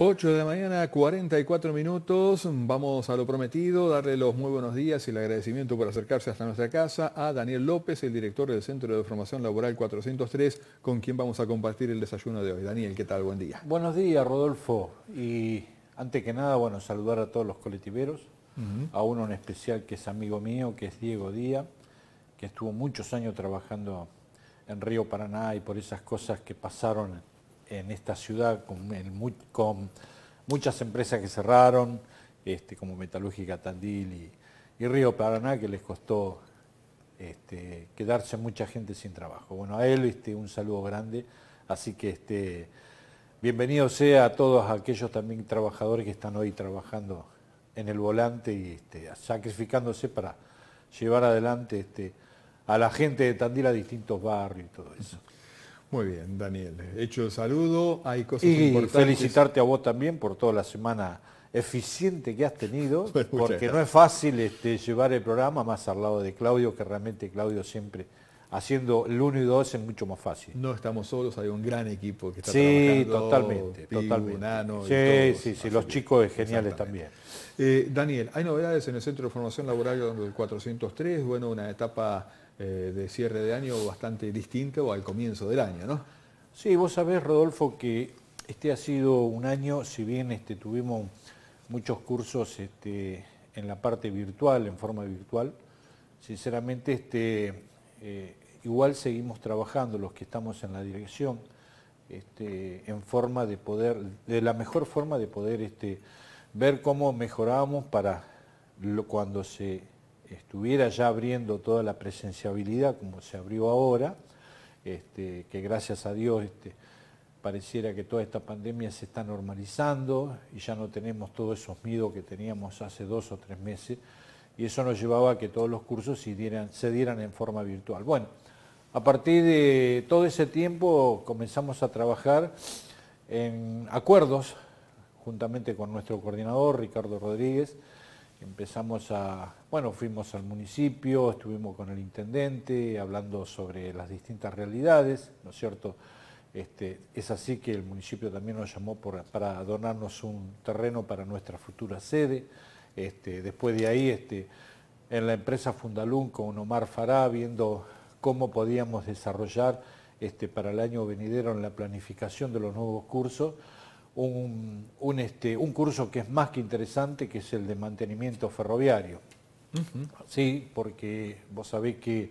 8 de la mañana, 44 minutos. Vamos a lo prometido, darle los muy buenos días y el agradecimiento por acercarse hasta nuestra casa a Daniel López, el director del Centro de Formación Laboral 403, con quien vamos a compartir el desayuno de hoy. Daniel, ¿qué tal? Buen día. Buenos días, Rodolfo. Y antes que nada, bueno, saludar a todos los colectiveros, a uno en especial que es amigo mío, que es Diego Díaz, que estuvo muchos años trabajando en Río Paraná y por esas cosas que pasaron en esta ciudad con, muchas empresas que cerraron, este, como Metalúrgica Tandil y, Río Paraná, que les costó este, quedarse mucha gente sin trabajo. Bueno, a él este, un saludo grande, así que este, bienvenido sea a todos aquellos también trabajadores que están hoy trabajando en el volante y este, sacrificándose para llevar adelante a la gente de Tandil a distintos barrios y todo eso. Muy bien, Daniel. Hecho el saludo, hay cosas y felicitarte a vos también por toda la semana eficiente que has tenido, porque no es fácil este, llevar el programa más al lado de Claudio, que realmente Claudio siempre haciendo el 1 y 2 es mucho más fácil. No estamos solos, hay un gran equipo que está sí, trabajando. Totalmente, totalmente. sí, sí, sí, los chicos es geniales también. Eh, Daniel, hay novedades en el Centro de Formación Laboral 403, bueno, una etapa eh, de cierre de año bastante distinto al comienzo del año, ¿no? Sí, vos sabés, Rodolfo, que este ha sido un año, si bien este, tuvimos muchos cursos este, en la parte virtual, en forma virtual, sinceramente este, eh, igual seguimos trabajando los que estamos en la dirección este, en forma de poder, de la mejor forma de poder este, ver cómo mejoramos para cuando se estuviera ya abriendo toda la presenciabilidad como se abrió ahora, este, que gracias a Dios este, pareciera que toda esta pandemia se está normalizando y ya no tenemos todos esos miedos que teníamos hace dos o tres meses, y eso nos llevaba a que todos los cursos se dieran, se dieran en forma virtual. Bueno, a partir de todo ese tiempo comenzamos a trabajar en acuerdos, juntamente con nuestro coordinador Ricardo Rodríguez, empezamos a bueno, fuimos al municipio, estuvimos con el intendente hablando sobre las distintas realidades, ¿no es cierto? Este, es así que el municipio también nos llamó para donarnos un terreno para nuestra futura sede. Este, después de ahí, este, en la empresa Fundalún con Omar Fará, viendo cómo podíamos desarrollar para el año venidero en la planificación de los nuevos cursos, un curso que es más que interesante, que es el de mantenimiento ferroviario. Sí, porque vos sabés que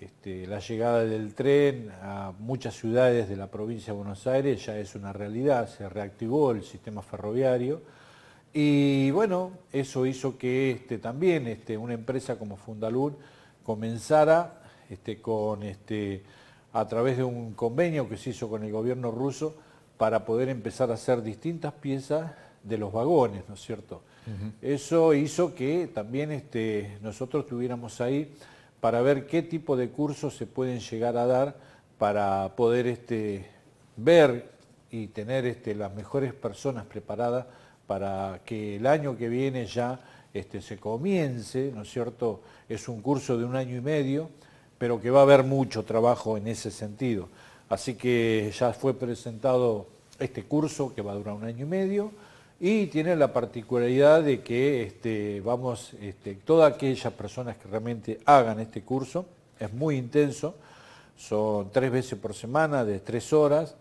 este, la llegada del tren a muchas ciudades de la provincia de Buenos Aires ya es una realidad, se reactivó el sistema ferroviario y bueno, eso hizo que este, también este, una empresa como Fundalud comenzara con a través de un convenio que se hizo con el gobierno ruso para poder empezar a hacer distintas piezas de los vagones, ¿no es cierto? Eso hizo que también este, nosotros estuviéramos ahí para ver qué tipo de cursos se pueden llegar a dar para poder este, ver y tener este, las mejores personas preparadas para que el año que viene ya se comience, ¿no es cierto? Es un curso de un año y medio, pero que va a haber mucho trabajo en ese sentido. Así que ya fue presentado este curso que va a durar un año y medio y tiene la particularidad de que este, vamos, este, todas aquellas personas que realmente hagan este curso, es muy intenso, son tres veces por semana de tres horas,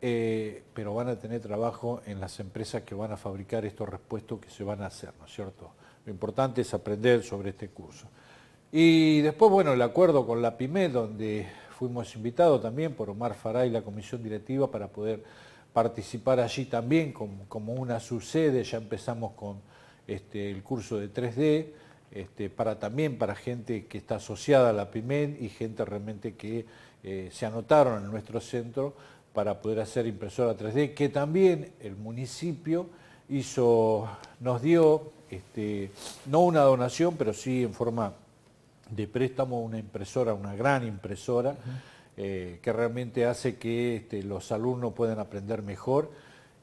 eh, pero van a tener trabajo en las empresas que van a fabricar estos respuestos que se van a hacer, ¿no es cierto? Lo importante es aprender sobre este curso. Y después, bueno, el acuerdo con la PyME, donde fuimos invitados también por Omar Faray y la comisión directiva para poder participar allí también como, como una sede ya empezamos con este, el curso de 3D, este, para también para gente que está asociada a la PIMEN... y gente realmente que eh, se anotaron en nuestro centro para poder hacer impresora 3D, que también el municipio hizo, nos dio, este, no una donación, pero sí en forma de préstamo, una impresora, una gran impresora. Eh, que realmente hace que este, los alumnos puedan aprender mejor.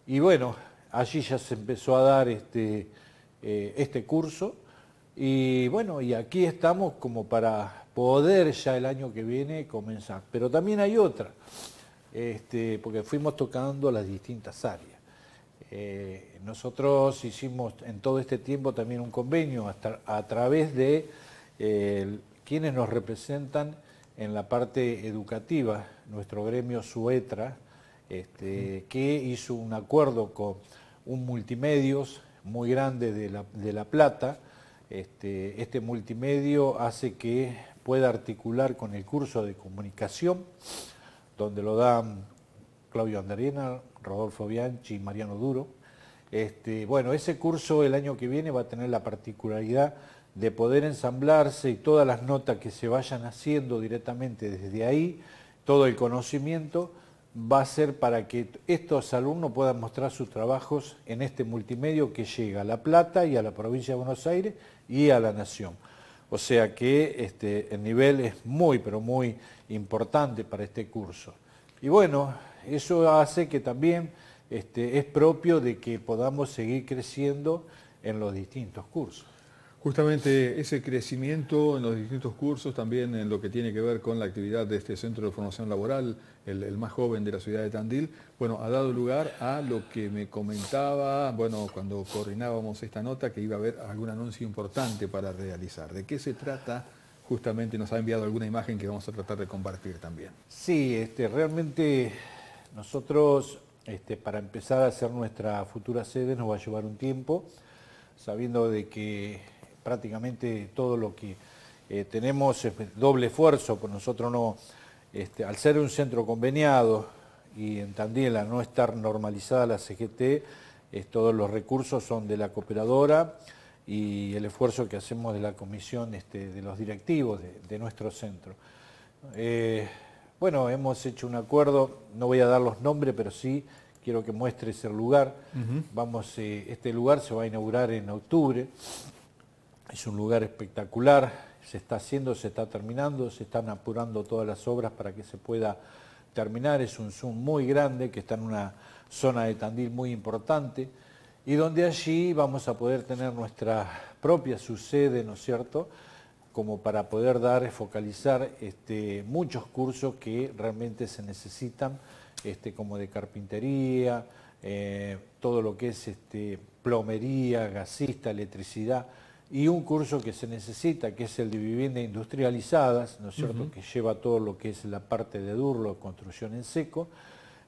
Y bueno, allí ya se empezó a dar este, eh, este curso y bueno, y aquí estamos como para poder ya el año que viene comenzar. Pero también hay otra, este, porque fuimos tocando las distintas áreas. Eh, nosotros hicimos en todo este tiempo también un convenio a, través de quienes nos representan en la parte educativa, nuestro gremio Suetra, este, que hizo un acuerdo con un multimedios muy grande de La, Plata. Este, este, multimedio hace que pueda articular con el curso de comunicación, donde lo dan Claudio Andarena, Rodolfo Bianchi y Mariano Duro. Este, bueno, ese curso el año que viene va a tener la particularidad de poder ensamblarse y todas las notas que se vayan haciendo directamente desde ahí, todo el conocimiento va a ser para que estos alumnos puedan mostrar sus trabajos en este multimedio que llega a La Plata y a la provincia de Buenos Aires y a la Nación. O sea que este, el nivel es muy, pero muy importante para este curso. Y bueno, eso hace que también este, es propio de que podamos seguir creciendo en los distintos cursos. Justamente ese crecimiento en los distintos cursos, también en lo que tiene que ver con la actividad de este Centro de Formación Laboral, el, más joven de la ciudad de Tandil, bueno, ha dado lugar a lo que me comentaba, bueno, cuando coordinábamos esta nota, que iba a haber algún anuncio importante para realizar. ¿De qué se trata? Justamente nos ha enviado alguna imagen que vamos a tratar de compartir también. Sí, este, realmente nosotros, este, para empezar a hacer nuestra futura sede, nos va a llevar un tiempo, sabiendo de que prácticamente todo lo que eh, tenemos es doble esfuerzo, por nosotros no, este, al ser un centro conveniado y en Tandil no estar normalizada la CGT, todos los recursos son de la cooperadora y el esfuerzo que hacemos de la comisión este, de los directivos de, nuestro centro. Eh, bueno, hemos hecho un acuerdo, no voy a dar los nombres, pero sí quiero que muestres el lugar. Vamos, eh, este lugar se va a inaugurar en octubre. Es un lugar espectacular, se está haciendo, se está terminando, se están apurando todas las obras para que se pueda terminar. Es un Zoom muy grande que está en una zona de Tandil muy importante y donde allí vamos a poder tener nuestra propia su sede, ¿no es cierto?, como para poder dar, focalizar este, muchos cursos que realmente se necesitan, este, como de carpintería, eh, todo lo que es este, plomería, gasista, electricidad y un curso que se necesita, que es el de viviendas industrializadas, ¿no es cierto?, que lleva todo lo que es la parte de Durlo, construcción en seco.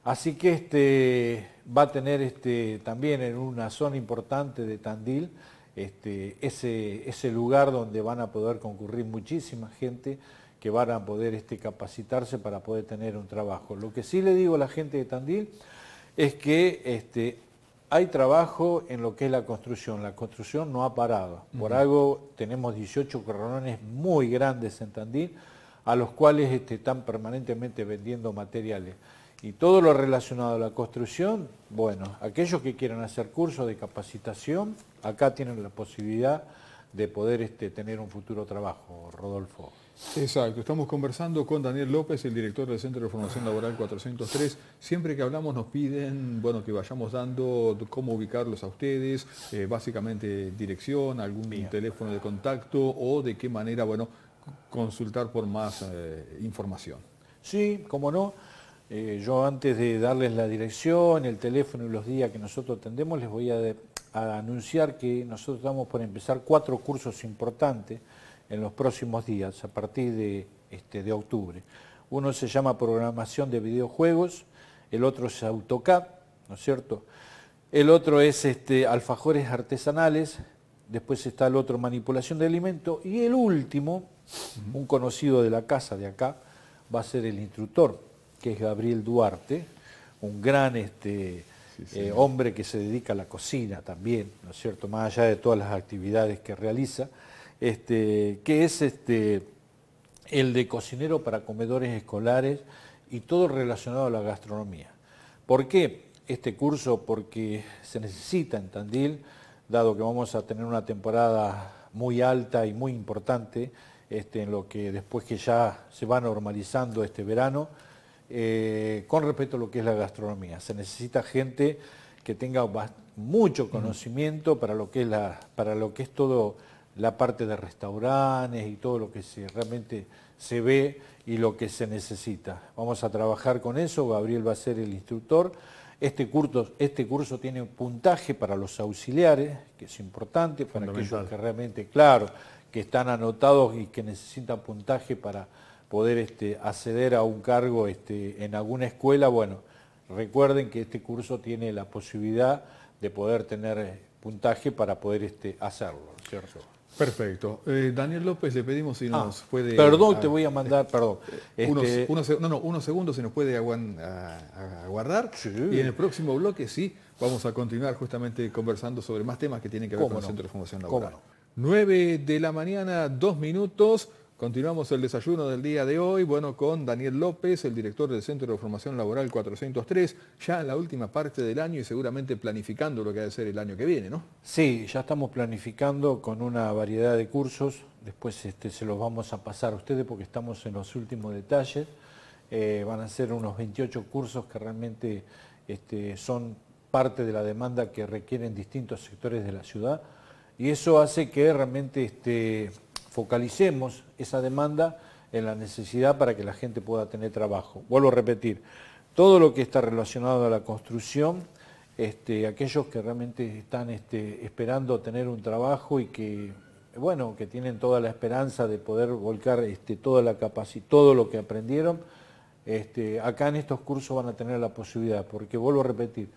Así que este va a tener este, también en una zona importante de Tandil este, ese, ese lugar donde van a poder concurrir muchísima gente que van a poder este, capacitarse para poder tener un trabajo. Lo que sí le digo a la gente de Tandil es que este, hay trabajo en lo que es la construcción. La construcción no ha parado. Por algo tenemos 18 corralones muy grandes en Tandil, a los cuales este, están permanentemente vendiendo materiales. Y todo lo relacionado a la construcción, bueno, aquellos que quieran hacer cursos de capacitación, acá tienen la posibilidad de poder este, tener un futuro trabajo, Rodolfo. Exacto, estamos conversando con Daniel López, el director del Centro de Formación Laboral 403. Siempre que hablamos nos piden, bueno, que vayamos dando cómo ubicarlos a ustedes, eh, básicamente dirección, algún teléfono de contacto o de qué manera, bueno, consultar por más eh, información. Sí, cómo no. Eh, yo antes de darles la dirección, el teléfono y los días que nosotros atendemos, les voy a, anunciar que nosotros estamos por empezar cuatro cursos importantes en los próximos días, a partir de, este, de octubre. Uno se llama programación de videojuegos, el otro es AutoCAD, ¿no es cierto? El otro es este, alfajores artesanales, después está el otro manipulación de alimentos y el último, un conocido de la casa de acá, va a ser el instructor, que es Gabriel Duarte, un gran este, eh, hombre que se dedica a la cocina también, ¿no es cierto? Más allá de todas las actividades que realiza este, que es este, el de cocinero para comedores escolares y todo relacionado a la gastronomía. ¿Por qué este curso? Porque se necesita en Tandil, dado que vamos a tener una temporada muy alta y muy importante, este, en lo que después que ya se va normalizando este verano, eh, con respecto a lo que es la gastronomía. Se necesita gente que tenga mucho conocimiento para lo que es todo la parte de restaurantes y todo lo que se, realmente se ve y lo que se necesita. Vamos a trabajar con eso, Gabriel va a ser el instructor. Este curso, este curso tiene puntaje para los auxiliares, que es importante, para aquellos que realmente, claro, que están anotados y que necesitan puntaje para poder este, acceder a un cargo este, en alguna escuela. Bueno, recuerden que este curso tiene la posibilidad de poder tener eh, puntaje para poder este, hacerlo, ¿cierto? Perfecto. Eh, Daniel López, le pedimos si ah, nos puede... Perdón, te voy a mandar, eh, perdón. Este- unos, segundos si nos puede aguardar. Y en el próximo bloque, sí, vamos a continuar justamente conversando sobre más temas que tienen que ver con el Centro de Formación Laboral. 9 de la mañana, dos minutos. Continuamos el desayuno del día de hoy, bueno, con Daniel López, el director del Centro de Formación Laboral 403, ya en la última parte del año y seguramente planificando lo que ha de ser el año que viene, ¿no? Sí, ya estamos planificando con una variedad de cursos, después este, se los vamos a pasar a ustedes porque estamos en los últimos detalles, eh, van a ser unos 28 cursos que realmente este, son parte de la demanda que requieren distintos sectores de la ciudad y eso hace que realmente... Este, focalicemos esa demanda en la necesidad para que la gente pueda tener trabajo. Vuelvo a repetir, todo lo que está relacionado a la construcción, este, aquellos que realmente están este, esperando tener un trabajo y que, bueno, que tienen toda la esperanza de poder volcar este, toda la capacidad, todo lo que aprendieron, acá en estos cursos van a tener la posibilidad, porque vuelvo a repetir,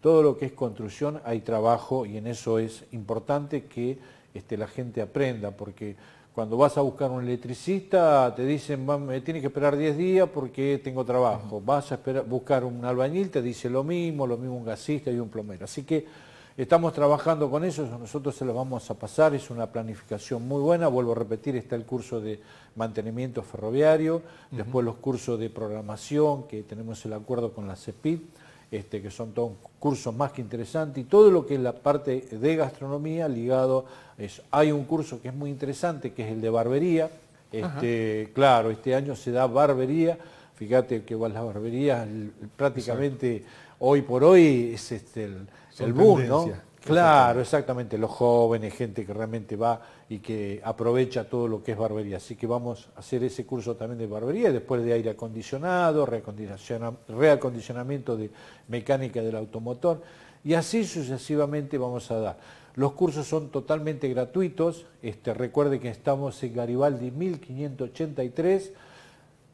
todo lo que es construcción hay trabajo y en eso es importante que este, la gente aprenda, porque cuando vas a buscar un electricista te dicen, tiene que esperar 10 días porque tengo trabajo. Vas a buscar un albañil, te dice lo mismo, lo mismo un gasista y un plomero. Así que estamos trabajando con eso, nosotros se los vamos a pasar, es una planificación muy buena. Vuelvo a repetir, está el curso de mantenimiento ferroviario, después los cursos de programación que tenemos el acuerdo con la CEPID este, que son todos cursos más que interesantes, y todo lo que es la parte de gastronomía ligado, es, hay un curso que es muy interesante, que es el de barbería, este, claro, este año se da barbería, fíjate que las barberías prácticamente hoy por hoy es este, el, el boom, ¿no? Claro, exactamente, los jóvenes, gente que realmente va y que aprovecha todo lo que es barbería. Así que vamos a hacer ese curso también de barbería, después de aire acondicionado, reacondicionamiento de mecánica del automotor y así sucesivamente vamos a dar. Los cursos son totalmente gratuitos, este, recuerde que estamos en Garibaldi 1583,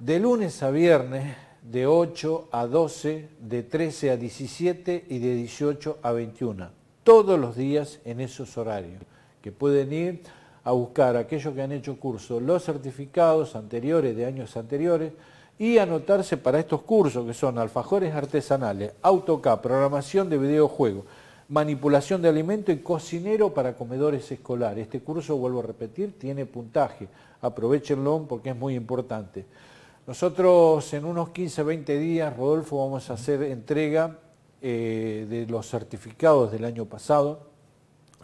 de lunes a viernes, de 8 a 12, de 13 a 17 y de 18 a 21 todos los días en esos horarios, que pueden ir a buscar aquellos que han hecho curso los certificados anteriores de años anteriores y anotarse para estos cursos que son alfajores artesanales, AutoCAD, programación de videojuegos, manipulación de alimentos y cocinero para comedores escolares. Este curso, vuelvo a repetir, tiene puntaje. Aprovechenlo porque es muy importante. Nosotros en unos 15, 20 días, Rodolfo, vamos a hacer entrega eh, de los certificados del año pasado.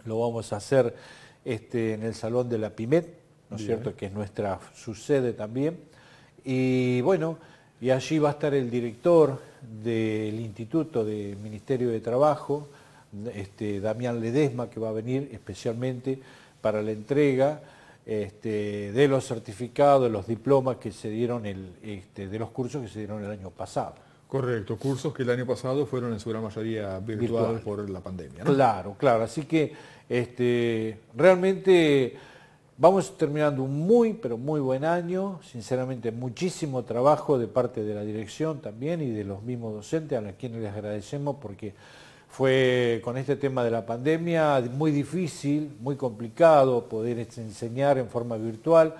Lo vamos a hacer este, en el Salón de la PIMET, ¿no es cierto?, que es nuestra su sede también. Y bueno, y allí va a estar el director del Instituto del Ministerio de Trabajo, este, Damián Ledesma, que va a venir especialmente para la entrega este, de los certificados, de los diplomas que se dieron, el, este, de los cursos que se dieron el año pasado. Correcto, cursos que el año pasado fueron en su gran mayoría virtuales por la pandemia. Claro, claro, así que este, realmente vamos terminando un muy, pero muy buen año, sinceramente muchísimo trabajo de parte de la dirección también y de los mismos docentes a quienes les agradecemos porque fue con este tema de la pandemia muy difícil, muy complicado poder enseñar en forma virtual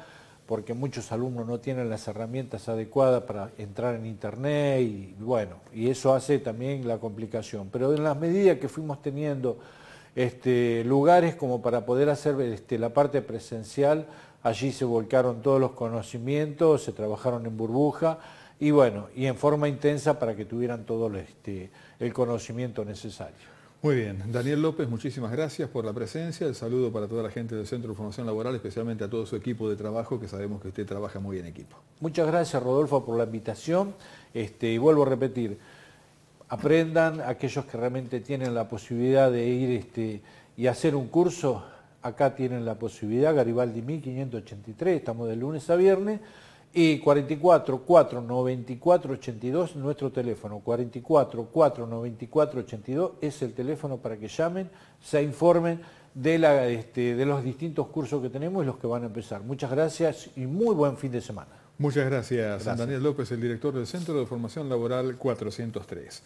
porque muchos alumnos no tienen las herramientas adecuadas para entrar en Internet y bueno, y eso hace también la complicación. Pero en las medidas que fuimos teniendo este, lugares como para poder hacer este, la parte presencial, allí se volcaron todos los conocimientos, se trabajaron en burbuja y bueno, y en forma intensa para que tuvieran todo este, el conocimiento necesario. Muy bien, Daniel López, muchísimas gracias por la presencia, el saludo para toda la gente del Centro de Formación Laboral, especialmente a todo su equipo de trabajo, que sabemos que usted trabaja muy en equipo. Muchas gracias, Rodolfo, por la invitación, este, y vuelvo a repetir, aprendan aquellos que realmente tienen la posibilidad de ir este, y hacer un curso, acá tienen la posibilidad, Garibaldi 1583, estamos de lunes a viernes, y 44 4 94 82, nuestro teléfono. 44 4 82 es el teléfono para que llamen, se informen de, este, de los distintos cursos que tenemos y los que van a empezar. Muchas gracias y muy buen fin de semana. Muchas gracias, gracias. Daniel López, el director del Centro de Formación Laboral 403.